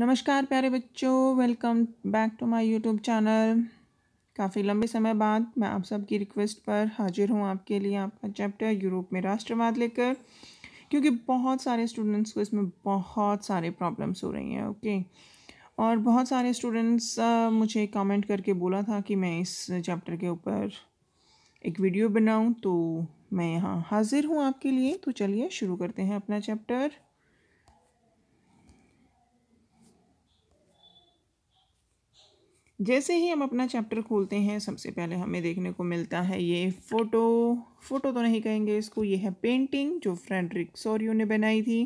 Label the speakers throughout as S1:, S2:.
S1: नमस्कार प्यारे बच्चों welcome back to my YouTube channel काफ़ी लंबे समय बाद मैं आप सबकी रिक्वेस्ट पर हाजिर हूँ आपके लिए आपका चैप्टर यूरोप में राष्ट्रवाद लेकर क्योंकि बहुत सारे स्टूडेंट्स को इसमें बहुत सारे प्रॉब्लम्स हो रही हैं ओके और बहुत सारे स्टूडेंट्स मुझे कमेंट करके बोला था कि मैं इस चैप्टर के ऊपर एक वीडियो बनाऊँ तो मैं यहाँ हाजिर हूँ आपके लिए तो चलिए शुरू करते हैं अपना चैप्टर जैसे ही हम अपना चैप्टर खोलते हैं सबसे पहले हमें देखने को मिलता है ये फ़ोटो फ़ोटो तो नहीं कहेंगे इसको ये है पेंटिंग जो फ्रेडरिक सोरियो ने बनाई थी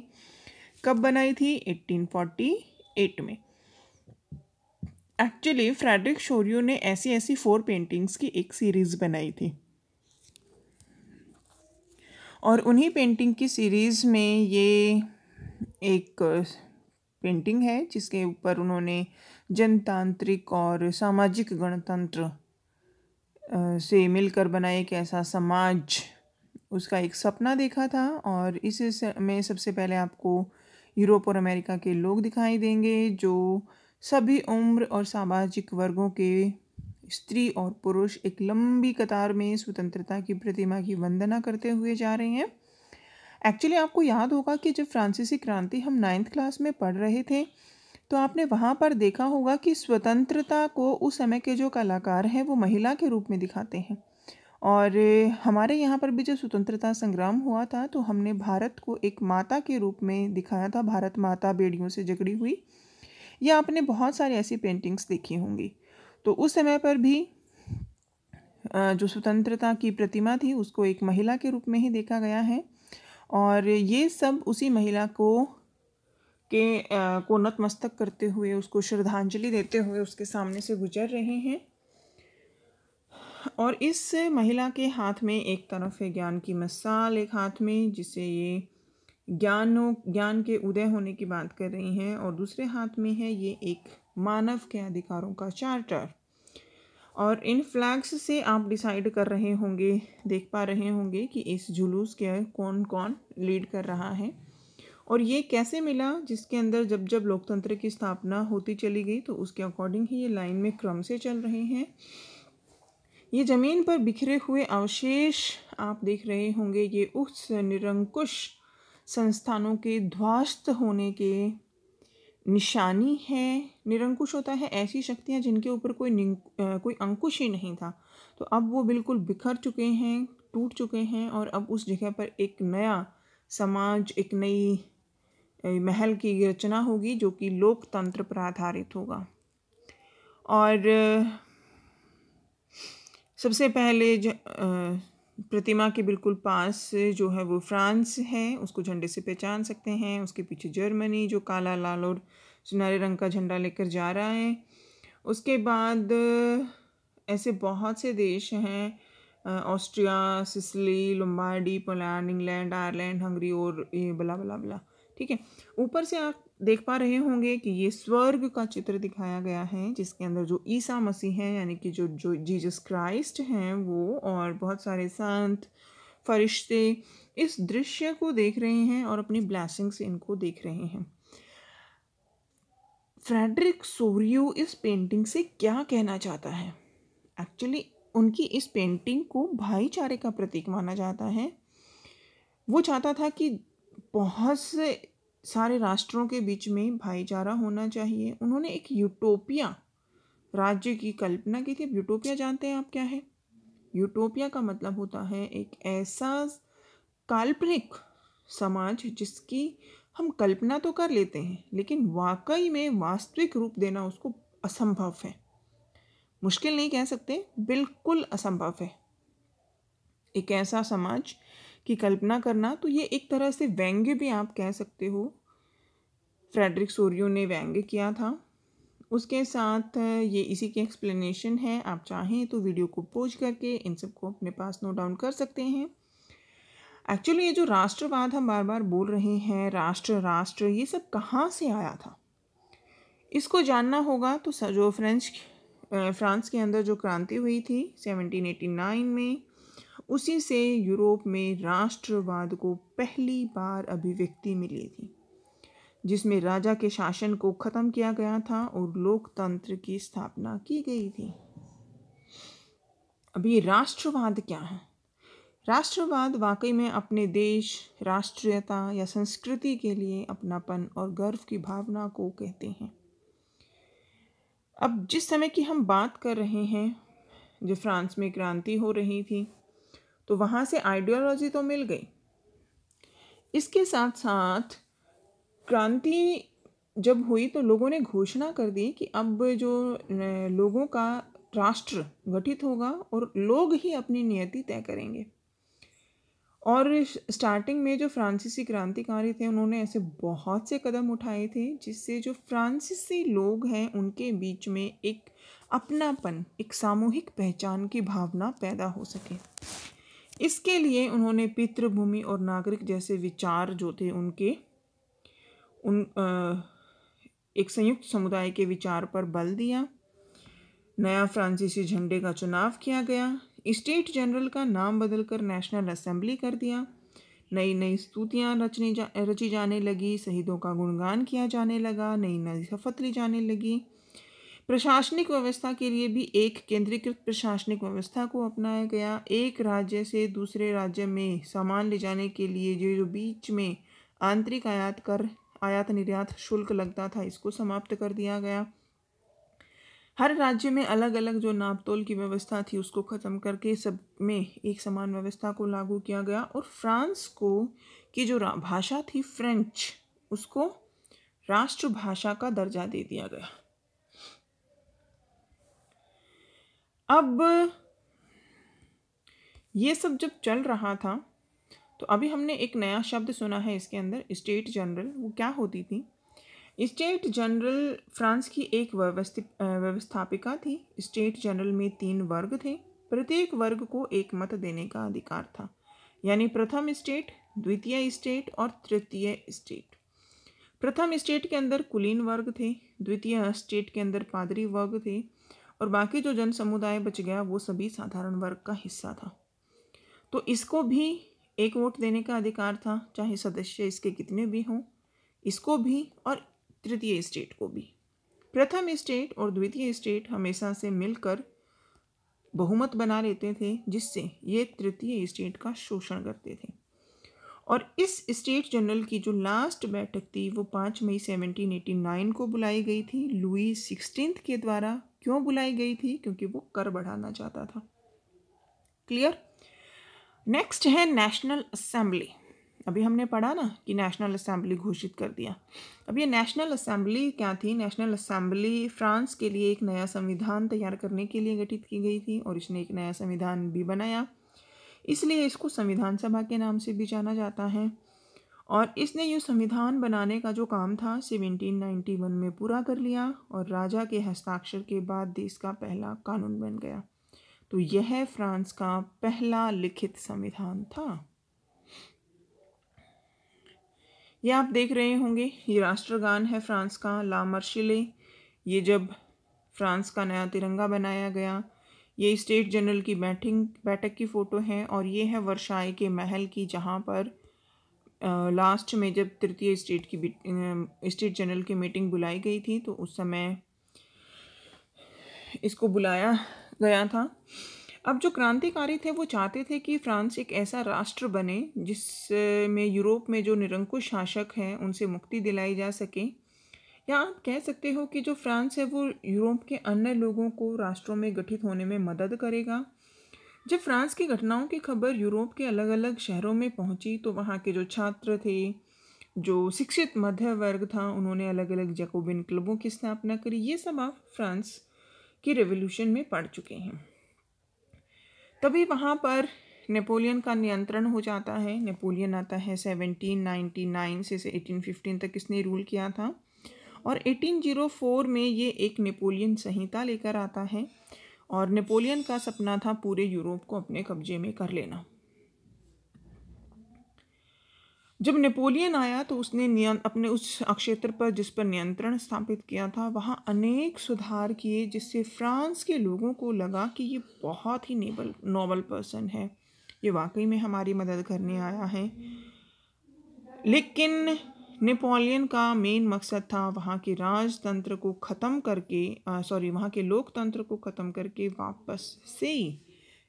S1: कब बनाई थी 1848 में एक्चुअली फ्रेडरिक शोरियो ने ऐसी ऐसी फोर पेंटिंग्स की एक सीरीज़ बनाई थी और उन्हीं पेंटिंग की सीरीज़ में ये एक पेंटिंग है जिसके ऊपर उन्होंने जनतांत्रिक और सामाजिक गणतंत्र से मिलकर बनाए एक ऐसा समाज उसका एक सपना देखा था और इस में सबसे पहले आपको यूरोप और अमेरिका के लोग दिखाई देंगे जो सभी उम्र और सामाजिक वर्गों के स्त्री और पुरुष एक लंबी कतार में स्वतंत्रता की प्रतिमा की वंदना करते हुए जा रहे हैं एक्चुअली आपको याद होगा कि जब फ्रांसीसी क्रांति हम नाइन्थ क्लास में पढ़ रहे थे तो आपने वहाँ पर देखा होगा कि स्वतंत्रता को उस समय के जो कलाकार हैं वो महिला के रूप में दिखाते हैं और हमारे यहाँ पर भी जब स्वतंत्रता संग्राम हुआ था तो हमने भारत को एक माता के रूप में दिखाया था भारत माता बेड़ियों से जगड़ी हुई या आपने बहुत सारी ऐसी पेंटिंग्स देखी होंगी तो उस समय पर भी जो स्वतंत्रता की प्रतिमा थी उसको एक महिला के रूप में ही देखा गया है और ये सब उसी महिला को के को नतमस्तक करते हुए उसको श्रद्धांजलि देते हुए उसके सामने से गुजर रहे हैं और इस महिला के हाथ में एक तरफ है ज्ञान की मसाल एक हाथ में जिसे ये ज्ञानों ज्ञान के उदय होने की बात कर रही हैं और दूसरे हाथ में है ये एक मानव के अधिकारों का चार्टर और इन फ्लैग्स से आप डिसाइड कर रहे होंगे देख पा रहे होंगे कि इस जुलूस के कौन कौन लीड कर रहा है और ये कैसे मिला जिसके अंदर जब जब लोकतंत्र की स्थापना होती चली गई तो उसके अकॉर्डिंग ही ये लाइन में क्रम से चल रहे हैं ये ज़मीन पर बिखरे हुए अवशेष आप देख रहे होंगे ये उस निरंकुश संस्थानों के ध्वस्त होने के निशानी है निरंकुश होता है ऐसी शक्तियाँ जिनके ऊपर कोई आ, कोई अंकुश ही नहीं था तो अब वो बिल्कुल बिखर चुके हैं टूट चुके हैं और अब उस जगह पर एक नया समाज एक नई महल की रचना होगी जो कि लोकतंत्र पर आधारित होगा और सबसे पहले प्रतिमा के बिल्कुल पास जो है वो फ्रांस है उसको झंडे से पहचान सकते हैं उसके पीछे जर्मनी जो काला लाल और सुनहरे रंग का झंडा लेकर जा रहा है उसके बाद ऐसे बहुत से देश हैं Austria Sicily Lombardy Poland England Ireland Hungary और ये बला बला बला ठीक है ऊपर से आप देख पा रहे होंगे कि ये स्वर्ग का चित्र दिखाया गया है जिसके अंदर जो ईसा मसीह हैं यानी कि जो जो जीजस क्राइस्ट हैं वो और बहुत सारे संत फरिश्ते इस दृश्य को देख रहे हैं और अपनी ब्लैसिंग्स इनको देख रहे हैं फ्रेडरिक सोरियो इस पेंटिंग से क्या कहना चाहता है एक्चुअली उनकी इस पेंटिंग को भाईचारे का प्रतीक माना जाता है वो चाहता था कि बहुत से सारे राष्ट्रों के बीच में भाईचारा होना चाहिए उन्होंने एक यूटोपिया राज्य की कल्पना की थी यूटोपिया जानते हैं आप क्या है यूटोपिया का मतलब होता है एक ऐसा काल्पनिक समाज जिसकी हम कल्पना तो कर लेते हैं लेकिन वाकई में वास्तविक रूप देना उसको असंभव है मुश्किल नहीं कह सकते बिल्कुल असंभव है एक ऐसा समाज की कल्पना करना तो ये एक तरह से व्यंग्य भी आप कह सकते हो फ्रेडरिक सोरियो ने व्यंग्य किया था उसके साथ ये इसी की एक्सप्लेनेशन है आप चाहें तो वीडियो को पोज करके इन सबको अपने पास नोट डाउन कर सकते हैं एक्चुअली ये जो राष्ट्रवाद हम बार बार बोल रहे हैं राष्ट्र राष्ट्र ये सब कहाँ से आया था इसको जानना होगा तो जो फ्रेंच फ्रांस के अंदर जो क्रांति हुई थी 1789 में उसी से यूरोप में राष्ट्रवाद को पहली बार अभिव्यक्ति मिली थी जिसमें राजा के शासन को ख़त्म किया गया था और लोकतंत्र की स्थापना की गई थी अभी राष्ट्रवाद क्या है राष्ट्रवाद वाकई में अपने देश राष्ट्रीयता या संस्कृति के लिए अपनापन और गर्व की भावना को कहते हैं अब जिस समय की हम बात कर रहे हैं जो फ्रांस में क्रांति हो रही थी तो वहाँ से आइडियोलॉजी तो मिल गई इसके साथ साथ क्रांति जब हुई तो लोगों ने घोषणा कर दी कि अब जो लोगों का राष्ट्र गठित होगा और लोग ही अपनी नियति तय करेंगे और स्टार्टिंग में जो फ्रांसीसी क्रांतिकारी थे उन्होंने ऐसे बहुत से कदम उठाए थे जिससे जो फ्रांसीसी लोग हैं उनके बीच में एक अपनापन एक सामूहिक पहचान की भावना पैदा हो सके इसके लिए उन्होंने पितृभूमि और नागरिक जैसे विचार जो थे उनके उन आ, एक संयुक्त समुदाय के विचार पर बल दिया नया फ्रांसीसी झंडे का चुनाव किया गया स्टेट जनरल का नाम बदलकर नेशनल असेंबली कर दिया नई नई स्तुतियाँ रचनी जा रची जाने लगी शहीदों का गुणगान किया जाने लगा नई नई शपथ ली जाने लगी प्रशासनिक व्यवस्था के लिए भी एक केंद्रीकृत प्रशासनिक व्यवस्था को अपनाया गया एक राज्य से दूसरे राज्य में सामान ले जाने के लिए जो जो बीच में आंतरिक आयात कर आयात निर्यात शुल्क लगता था इसको समाप्त कर दिया गया हर राज्य में अलग अलग जो नापतोल की व्यवस्था थी उसको ख़त्म करके सब में एक समान व्यवस्था को लागू किया गया और फ्रांस को की जो भाषा थी फ्रेंच उसको राष्ट्रभाषा का दर्जा दे दिया गया अब ये सब जब चल रहा था तो अभी हमने एक नया शब्द सुना है इसके अंदर स्टेट जनरल वो क्या होती थी स्टेट जनरल फ्रांस की एक व्यवस्थित व्यवस्थापिका थी स्टेट जनरल में तीन वर्ग थे प्रत्येक वर्ग को एक मत देने का अधिकार था यानी प्रथम स्टेट द्वितीय स्टेट और तृतीय स्टेट प्रथम स्टेट के अंदर कुलीन वर्ग थे द्वितीय स्टेट के अंदर पादरी वर्ग थे और बाकी जो जन समुदाय बच गया वो सभी साधारण वर्ग का हिस्सा था तो इसको भी एक वोट देने का अधिकार था चाहे सदस्य इसके कितने भी हों इसको भी और तृतीय स्टेट को भी प्रथम स्टेट और द्वितीय स्टेट हमेशा से मिलकर बहुमत बना लेते थे जिससे ये तृतीय स्टेट का शोषण करते थे और इस स्टेट जनरल की जो लास्ट बैठक थी वो पाँच मई 1789 को बुलाई गई थी लुई सिक्सटीन के द्वारा क्यों बुलाई गई थी क्योंकि वो कर बढ़ाना चाहता था क्लियर नेक्स्ट है नेशनल असेंबली अभी हमने पढ़ा ना कि नेशनल असेंबली घोषित कर दिया अब ये नेशनल असेंबली क्या थी नेशनल असेंबली फ्रांस के लिए एक नया संविधान तैयार करने के लिए गठित की गई थी और इसने एक नया संविधान भी बनाया इसलिए इसको संविधान सभा के नाम से भी जाना जाता है और इसने यूँ संविधान बनाने का जो काम था 1791 में पूरा कर लिया और राजा के हस्ताक्षर के बाद देश का पहला कानून बन गया तो यह फ्रांस का पहला लिखित संविधान था यह आप देख रहे होंगे ये राष्ट्रगान है फ्रांस का ला मर्शिले ये जब फ्रांस का नया तिरंगा बनाया गया ये स्टेट जनरल की बैठिंग बैठक की फ़ोटो है और ये है वर्षाए के महल की जहाँ पर आ, लास्ट में जब तृतीय स्टेट की स्टेट जनरल की मीटिंग बुलाई गई थी तो उस समय इसको बुलाया गया था अब जो क्रांतिकारी थे वो चाहते थे कि फ्रांस एक ऐसा राष्ट्र बने जिस में यूरोप में जो निरंकुश शासक हैं उनसे मुक्ति दिलाई जा सके या आप कह सकते हो कि जो फ्रांस है वो यूरोप के अन्य लोगों को राष्ट्रों में गठित होने में मदद करेगा जब फ्रांस की घटनाओं की खबर यूरोप के अलग अलग शहरों में पहुंची तो वहाँ के जो छात्र थे जो शिक्षित मध्य वर्ग था उन्होंने अलग अलग जैकोबिन क्लबों की स्थापना करी ये सब आप फ्रांस के रेवोल्यूशन में पढ़ चुके हैं तभी वहाँ पर नेपोलियन का नियंत्रण हो जाता है नेपोलियन आता है 1799 से 1815 तक इसने रूल किया था और 1804 में ये एक नेपोलियन संहिता लेकर आता है और नेपोलियन का सपना था पूरे यूरोप को अपने कब्जे में कर लेना जब नेपोलियन आया तो उसने अपने उस क्षेत्र पर जिस पर नियंत्रण स्थापित किया था वहाँ अनेक सुधार किए जिससे फ्रांस के लोगों को लगा कि ये बहुत ही नेबल नॉबल पर्सन है ये वाकई में हमारी मदद करने आया है लेकिन नेपोलियन का मेन मकसद था वहाँ के राजतंत्र को ख़त्म करके सॉरी वहाँ के लोकतंत्र को ख़त्म करके वापस से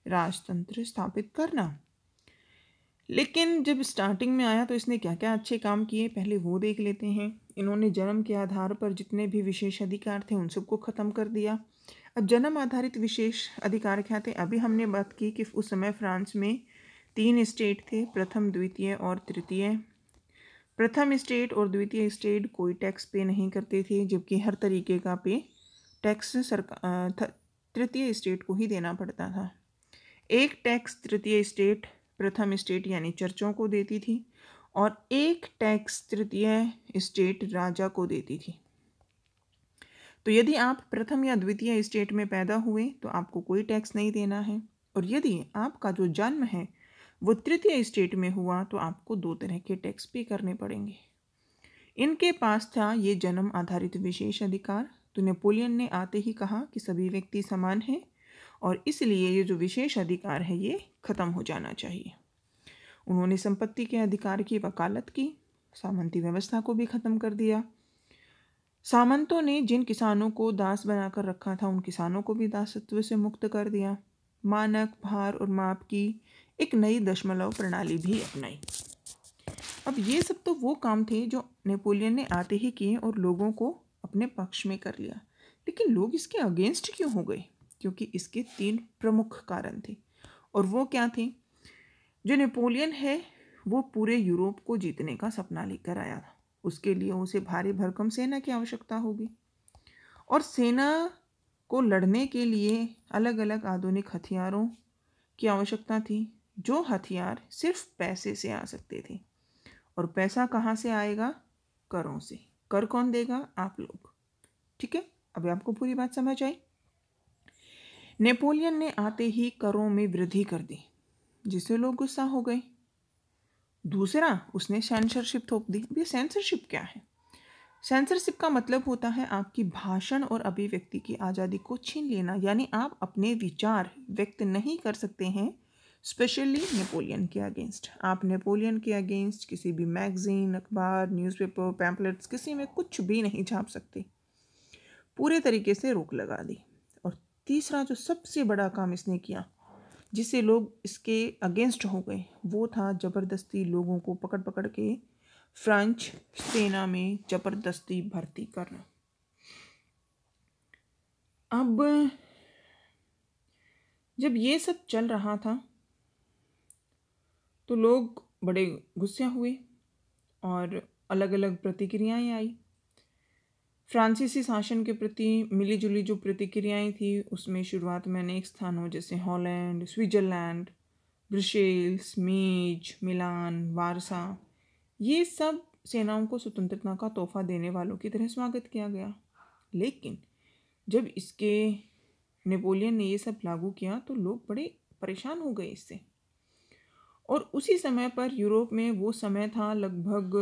S1: राजतंत्र स्थापित करना लेकिन जब स्टार्टिंग में आया तो इसने क्या क्या अच्छे काम किए पहले वो देख लेते हैं इन्होंने जन्म के आधार पर जितने भी विशेष अधिकार थे उन सबको ख़त्म कर दिया अब जन्म आधारित विशेष अधिकार क्या थे अभी हमने बात की कि उस समय फ्रांस में तीन स्टेट थे प्रथम द्वितीय और तृतीय प्रथम स्टेट और द्वितीय स्टेट कोई टैक्स पे नहीं करते थे जबकि हर तरीके का पे टैक्स सरकार तृतीय स्टेट को ही देना पड़ता था एक टैक्स तृतीय स्टेट प्रथम स्टेट यानी चर्चों को देती थी और एक टैक्स तृतीय स्टेट राजा को देती थी तो यदि आप प्रथम या द्वितीय स्टेट में पैदा हुए तो आपको कोई टैक्स नहीं देना है और यदि आपका जो जन्म है वो तृतीय स्टेट में हुआ तो आपको दो तरह के टैक्स पे करने पड़ेंगे इनके पास था ये जन्म आधारित विशेष अधिकार तो नेपोलियन ने आते ही कहा कि सभी व्यक्ति समान हैं और इसलिए ये जो विशेष अधिकार है ये ख़त्म हो जाना चाहिए उन्होंने संपत्ति के अधिकार की वकालत की सामंती व्यवस्था को भी ख़त्म कर दिया सामंतों ने जिन किसानों को दास बनाकर रखा था उन किसानों को भी दासत्व से मुक्त कर दिया मानक भार और माप की एक नई दशमलव प्रणाली भी अपनाई अब ये सब तो वो काम थे जो नेपोलियन ने आते ही किए और लोगों को अपने पक्ष में कर लिया लेकिन लोग इसके अगेंस्ट क्यों हो गए क्योंकि इसके तीन प्रमुख कारण थे और वो क्या थे जो नेपोलियन है वो पूरे यूरोप को जीतने का सपना लेकर आया था उसके लिए उसे भारी भरकम सेना की आवश्यकता होगी और सेना को लड़ने के लिए अलग अलग आधुनिक हथियारों की आवश्यकता थी जो हथियार सिर्फ पैसे से आ सकते थे और पैसा कहाँ से आएगा करों से कर कौन देगा आप लोग ठीक है अभी आपको पूरी बात समझ आई नेपोलियन ने आते ही करों में वृद्धि कर दी जिससे लोग गुस्सा हो गए दूसरा उसने सेंसरशिप थोप दी अब ये सेंसरशिप क्या है सेंसरशिप का मतलब होता है आपकी भाषण और अभिव्यक्ति की आज़ादी को छीन लेना यानी आप अपने विचार व्यक्त नहीं कर सकते हैं स्पेशली नेपोलियन के अगेंस्ट आप नेपोलियन के अगेंस्ट किसी भी मैगज़ीन अखबार न्यूज़पेपर पैम्पलेट्स किसी में कुछ भी नहीं छाप सकते पूरे तरीके से रोक लगा दी और तीसरा जो सबसे बड़ा काम इसने किया जिसे लोग इसके अगेंस्ट हो गए वो था ज़बरदस्ती लोगों को पकड़ पकड़ के फ्रांच सेना में ज़बरदस्ती भर्ती करना अब जब ये सब चल रहा था तो लोग बड़े गुस्सा हुए और अलग अलग प्रतिक्रियाएं आई फ्रांसीसी शासन के प्रति मिली जुली जो प्रतिक्रियाएं थी उसमें शुरुआत में अनेक स्थानों जैसे हॉलैंड स्विट्जरलैंड ब्रशेल्स मेज मिलान वारसा ये सब सेनाओं को स्वतंत्रता का तोहफा देने वालों की तरह स्वागत किया गया लेकिन जब इसके नेपोलियन ने ये सब लागू किया तो लोग बड़े परेशान हो गए इससे और उसी समय पर यूरोप में वो समय था लगभग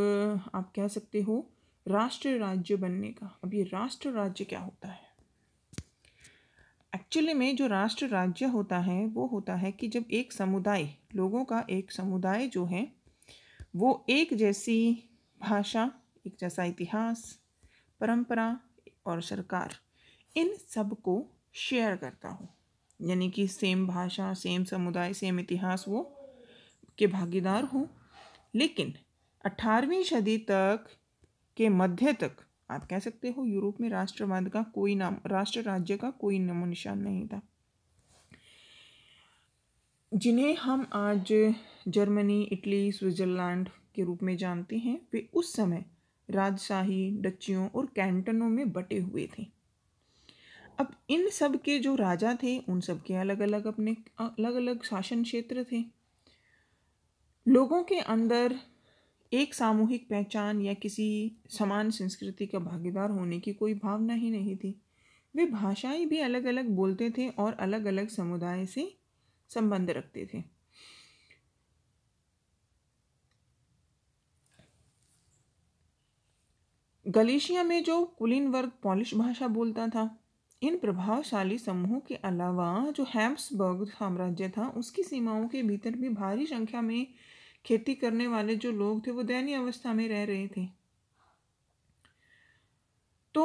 S1: आप कह सकते हो राष्ट्र राज्य बनने का अब ये राष्ट्र राज्य क्या होता है एक्चुअली में जो राष्ट्र राज्य होता है वो होता है कि जब एक समुदाय लोगों का एक समुदाय जो है वो एक जैसी भाषा एक जैसा इतिहास परंपरा और सरकार इन सब को शेयर करता हो यानी कि सेम भाषा सेम समुदाय सेम इतिहास वो के भागीदार हों लेकिन अठारहवीं सदी तक के मध्य तक आप कह सकते हो यूरोप में राष्ट्रवाद का कोई नाम राष्ट्र राज्य का कोई नामो निशान नहीं था जिन्हें हम आज जर्मनी इटली स्विट्जरलैंड के रूप में जानते हैं वे उस समय राजशाही डचियों और कैंटनों में बटे हुए थे अब इन सब के जो राजा थे उन सब के अलग अलग अपने अलग अलग शासन क्षेत्र थे लोगों के अंदर एक सामूहिक पहचान या किसी समान संस्कृति का भागीदार होने की कोई भावना ही नहीं थी वे भाषाएं भी अलग अलग बोलते थे और अलग अलग समुदाय से संबंध रखते थे गलेशिया में जो कुलीन वर्ग पॉलिश भाषा बोलता था इन प्रभावशाली समूहों के अलावा जो हैम्सबर्ग साम्राज्य था उसकी सीमाओं के भीतर भी भारी संख्या में खेती करने वाले जो लोग थे वो दयनीय अवस्था में रह रहे थे तो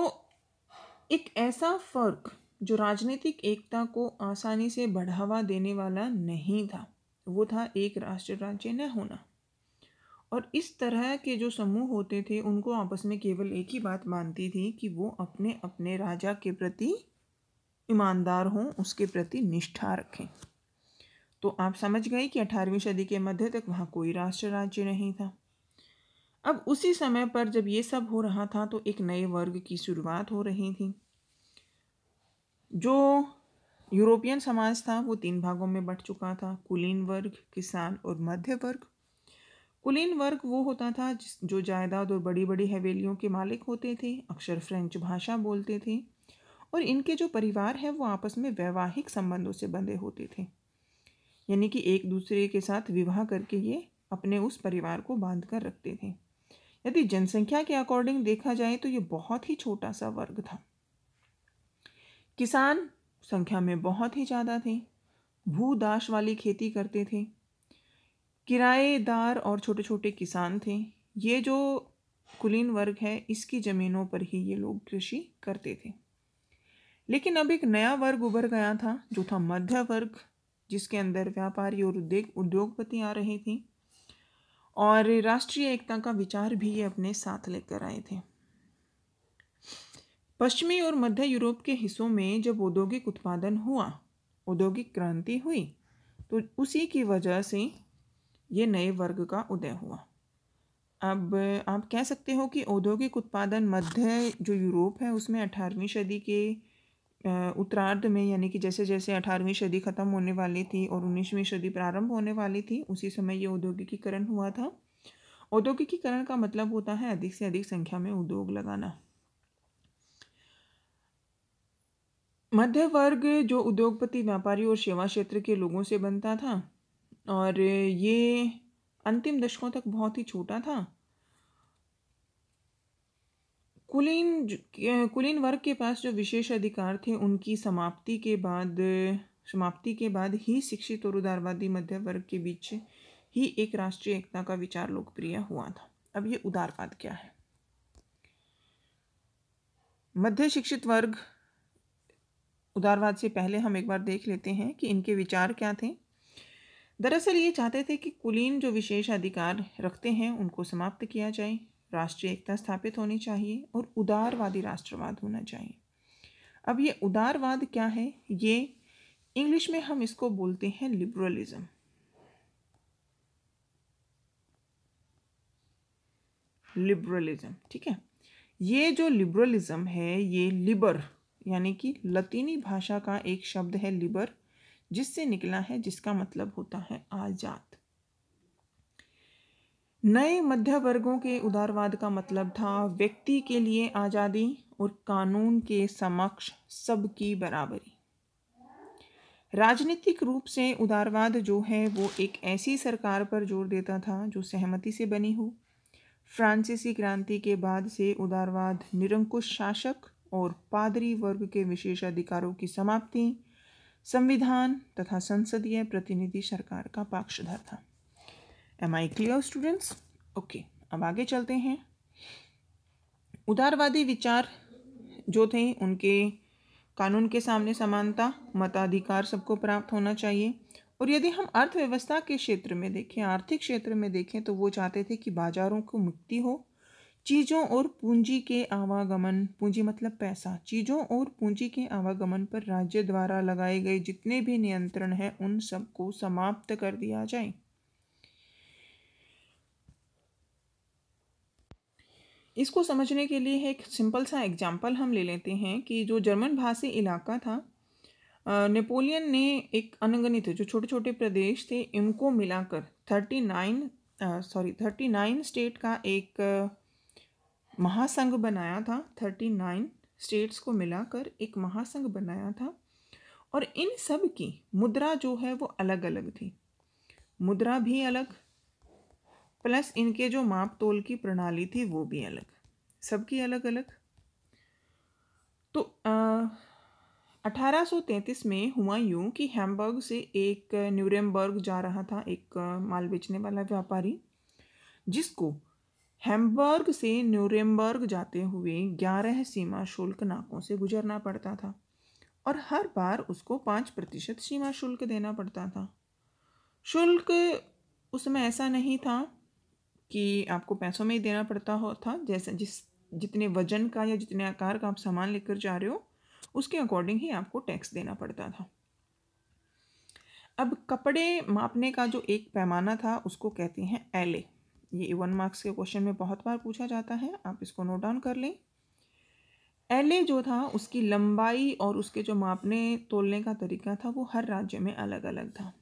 S1: एक ऐसा फर्क जो राजनीतिक एकता को आसानी से बढ़ावा देने वाला नहीं था वो था एक राष्ट्र राज्य न होना और इस तरह के जो समूह होते थे उनको आपस में केवल एक ही बात मानती थी कि वो अपने अपने राजा के प्रति ईमानदार हों उसके प्रति निष्ठा रखें तो आप समझ गए कि अठारहवीं सदी के मध्य तक वहाँ कोई राष्ट्र राज्य नहीं था अब उसी समय पर जब ये सब हो रहा था तो एक नए वर्ग की शुरुआत हो रही थी जो यूरोपियन समाज था वो तीन भागों में बट चुका था कुलीन वर्ग किसान और मध्य वर्ग कुलीन वर्ग वो होता था जो जायदाद और बड़ी बड़ी हवेलियों के मालिक होते थे अक्सर फ्रेंच भाषा बोलते थे और इनके जो परिवार हैं वो आपस में वैवाहिक संबंधों से बंधे होते थे यानी कि एक दूसरे के साथ विवाह करके ये अपने उस परिवार को बांध कर रखते थे यदि जनसंख्या के अकॉर्डिंग देखा जाए तो ये बहुत ही छोटा सा वर्ग था किसान संख्या में बहुत ही ज़्यादा थे भूदाश वाली खेती करते थे किराएदार और छोटे छोटे किसान थे ये जो कुलीन वर्ग है इसकी ज़मीनों पर ही ये लोग कृषि करते थे लेकिन अब एक नया वर्ग उभर गया था जो था मध्य वर्ग जिसके अंदर व्यापारी और उद्योग उद्योगपति आ रहे थे और राष्ट्रीय एकता का विचार भी ये अपने साथ लेकर आए थे पश्चिमी और मध्य यूरोप के हिस्सों में जब औद्योगिक उत्पादन हुआ औद्योगिक क्रांति हुई तो उसी की वजह से ये नए वर्ग का उदय हुआ अब आप कह सकते हो कि औद्योगिक उत्पादन मध्य जो यूरोप है उसमें अठारहवीं सदी के उत्तरार्ध में यानी कि जैसे जैसे अठारहवीं सदी ख़त्म होने वाली थी और उन्नीसवीं सदी प्रारंभ होने वाली थी उसी समय ये औद्योगिकीकरण हुआ था औद्योगिकीकरण का मतलब होता है अधिक से अधिक संख्या में उद्योग लगाना मध्य वर्ग जो उद्योगपति व्यापारी और सेवा क्षेत्र के लोगों से बनता था और ये अंतिम दशकों तक बहुत ही छोटा था कुलीन कुलीन वर्ग के पास जो विशेष अधिकार थे उनकी समाप्ति के बाद समाप्ति के बाद ही शिक्षित और उदारवादी मध्य वर्ग के बीच ही एक राष्ट्रीय एकता का विचार लोकप्रिय हुआ था अब ये उदारवाद क्या है मध्य शिक्षित वर्ग उदारवाद से पहले हम एक बार देख लेते हैं कि इनके विचार क्या थे दरअसल ये चाहते थे कि कुलीन जो विशेष अधिकार रखते हैं उनको समाप्त किया जाए राष्ट्रीय एकता स्थापित होनी चाहिए और उदारवादी राष्ट्रवाद होना चाहिए अब ये उदारवाद क्या है ये इंग्लिश में हम इसको बोलते हैं लिबरलिज्म लिबरलिज्म ठीक है ये जो लिबरलिज्म है ये लिबर यानी कि लतीनी भाषा का एक शब्द है लिबर जिससे निकला है जिसका मतलब होता है आज़ाद नए मध्य वर्गों के उदारवाद का मतलब था व्यक्ति के लिए आज़ादी और कानून के समक्ष सबकी बराबरी राजनीतिक रूप से उदारवाद जो है वो एक ऐसी सरकार पर जोर देता था जो सहमति से बनी हो फ्रांसीसी क्रांति के बाद से उदारवाद निरंकुश शासक और पादरी वर्ग के विशेष अधिकारों की समाप्ति संविधान तथा संसदीय प्रतिनिधि सरकार का पक्षधर था am I clear students okay अब आगे चलते हैं उदारवादी विचार जो थे उनके कानून के सामने समानता मताधिकार सबको प्राप्त होना चाहिए और यदि हम अर्थव्यवस्था के क्षेत्र में देखें आर्थिक क्षेत्र में देखें तो वो चाहते थे कि बाजारों को मुक्ति हो चीज़ों और पूंजी के आवागमन पूंजी मतलब पैसा चीज़ों और पूंजी के आवागमन पर राज्य द्वारा लगाए गए जितने भी नियंत्रण हैं उन सबको समाप्त कर दिया जाए इसको समझने के लिए एक सिंपल सा एग्जाम्पल हम ले लेते हैं कि जो जर्मन भाषी इलाका था नेपोलियन ने एक अनगणित जो छोटे छोटे प्रदेश थे इनको मिलाकर thirty nine sorry thirty nine state का एक महासंघ बनाया था थर्टी नाइन स्टेट्स को मिलाकर एक महासंघ बनाया था और इन सब की मुद्रा जो है वो अलग अलग थी मुद्रा भी अलग प्लस इनके जो माप तोल की प्रणाली थी वो भी अलग सबकी अलग अलग तो अठारह सौ तैंतीस में हुआ यूँ कि हैम्बर्ग से एक न्यूरेमबर्ग जा रहा था एक माल बेचने वाला व्यापारी जिसको हैम्बर्ग से न्यूरेमबर्ग जाते हुए ग्यारह सीमा शुल्क नाकों से गुजरना पड़ता था और हर बार उसको पाँच प्रतिशत सीमा शुल्क देना पड़ता था शुल्क उसमें ऐसा नहीं था कि आपको पैसों में ही देना पड़ता हो था जैसे जिस जितने वजन का या जितने आकार का आप सामान लेकर जा रहे हो उसके अकॉर्डिंग ही आपको टैक्स देना पड़ता था अब कपड़े मापने का जो एक पैमाना था उसको कहते हैं एले ये वन मार्क्स के क्वेश्चन में बहुत बार पूछा जाता है आप इसको नोट डाउन कर लें एले जो था उसकी लंबाई और उसके जो मापने तोलने का तरीका था वो हर राज्य में अलग अलग था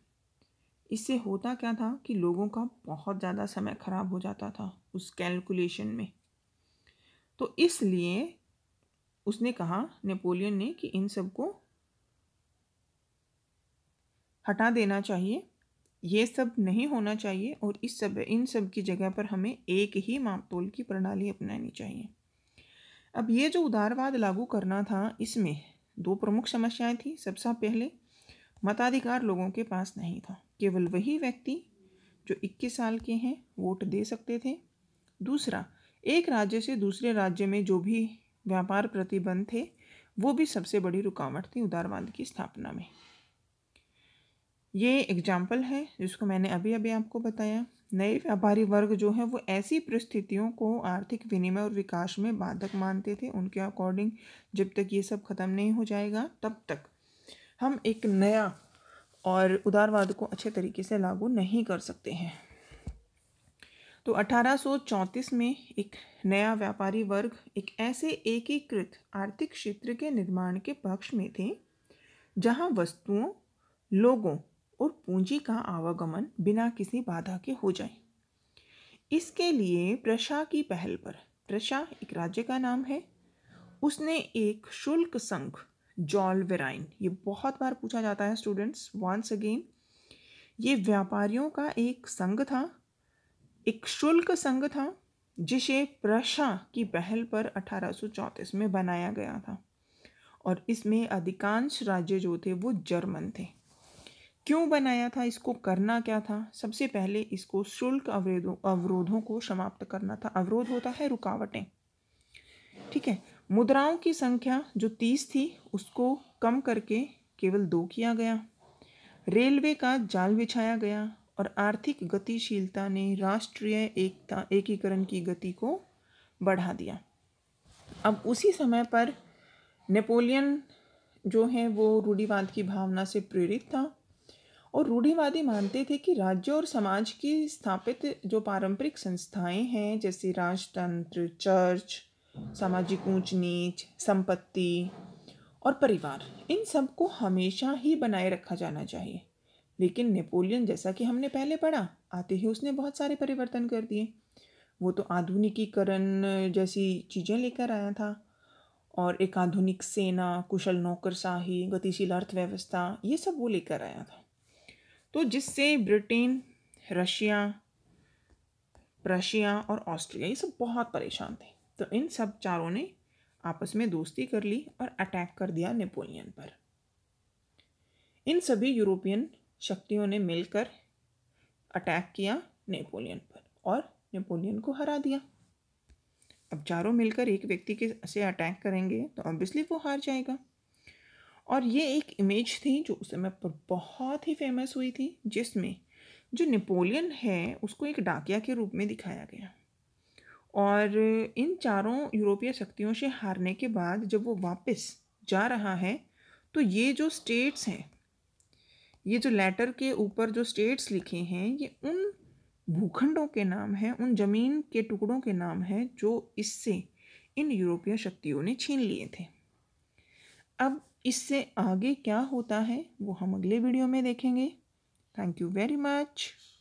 S1: इससे होता क्या था कि लोगों का बहुत ज़्यादा समय ख़राब हो जाता था उस कैलकुलेशन में तो इसलिए उसने कहा नेपोलियन ने कि इन सबको हटा देना चाहिए ये सब नहीं होना चाहिए और इस सब इन सब की जगह पर हमें एक ही मापतोल की प्रणाली अपनानी चाहिए अब ये जो उदारवाद लागू करना था इसमें दो प्रमुख समस्याएं थी सबसे पहले मताधिकार लोगों के पास नहीं था केवल वही व्यक्ति जो 21 साल के हैं वोट दे सकते थे दूसरा एक राज्य से दूसरे राज्य में जो भी व्यापार प्रतिबंध थे वो भी सबसे बड़ी रुकावट थी उदारवाद की स्थापना में ये एग्जाम्पल है जिसको मैंने अभी अभी आपको बताया नए व्यापारी वर्ग जो है वो ऐसी परिस्थितियों को आर्थिक विनिमय और विकास में बाधक मानते थे उनके अकॉर्डिंग जब तक ये सब ख़त्म नहीं हो जाएगा तब तक हम एक नया और उदारवाद को अच्छे तरीके से लागू नहीं कर सकते हैं तो 1834 में एक नया व्यापारी वर्ग एक ऐसे एकीकृत आर्थिक क्षेत्र के निर्माण के पक्ष में थे जहां वस्तुओं लोगों और पूंजी का आवागमन बिना किसी बाधा के हो जाए इसके लिए प्रशा की पहल पर प्रशा एक राज्य का नाम है उसने एक शुल्क संघ वेराइन ये बहुत बार पूछा जाता है स्टूडेंट्स वंस अगेन ये व्यापारियों का एक संघ था एक शुल्क संघ था जिसे प्रशा की पहल पर 1834 में बनाया गया था और इसमें अधिकांश राज्य जो थे वो जर्मन थे क्यों बनाया था इसको करना क्या था सबसे पहले इसको शुल्क अवरोधों अवरोधों को समाप्त करना था अवरोध होता है रुकावटें ठीक है मुद्राओं की संख्या जो तीस थी उसको कम करके केवल दो किया गया रेलवे का जाल बिछाया गया और आर्थिक गतिशीलता ने राष्ट्रीय एकता एकीकरण की गति को बढ़ा दिया अब उसी समय पर नेपोलियन जो हैं वो रूढ़िवाद की भावना से प्रेरित था और रूढ़िवादी मानते थे कि राज्य और समाज की स्थापित जो पारंपरिक संस्थाएं हैं जैसे राजतंत्र चर्च सामाजिक ऊंच नीच संपत्ति और परिवार इन सब को हमेशा ही बनाए रखा जाना चाहिए लेकिन नेपोलियन जैसा कि हमने पहले पढ़ा आते ही उसने बहुत सारे परिवर्तन कर दिए वो तो आधुनिकीकरण जैसी चीज़ें लेकर आया था और एक आधुनिक सेना कुशल नौकरशाही गतिशील अर्थव्यवस्था ये सब वो लेकर आया था तो जिससे ब्रिटेन रशिया प्रशिया और ऑस्ट्रिया ये सब बहुत परेशान थे तो इन सब चारों ने आपस में दोस्ती कर ली और अटैक कर दिया नेपोलियन पर इन सभी यूरोपियन शक्तियों ने मिलकर अटैक किया नेपोलियन पर और नेपोलियन को हरा दिया अब चारों मिलकर एक व्यक्ति के से अटैक करेंगे तो ऑब्वियसली वो हार जाएगा और ये एक इमेज थी जो उस समय पर बहुत ही फेमस हुई थी जिसमें जो नेपोलियन है उसको एक डाकिया के रूप में दिखाया गया और इन चारों यूरोपीय शक्तियों से हारने के बाद जब वो वापस जा रहा है तो ये जो स्टेट्स हैं ये जो लेटर के ऊपर जो स्टेट्स लिखे हैं ये उन भूखंडों के नाम हैं उन ज़मीन के टुकड़ों के नाम हैं जो इससे इन यूरोपीय शक्तियों ने छीन लिए थे अब इससे आगे क्या होता है वो हम अगले वीडियो में देखेंगे थैंक यू वेरी मच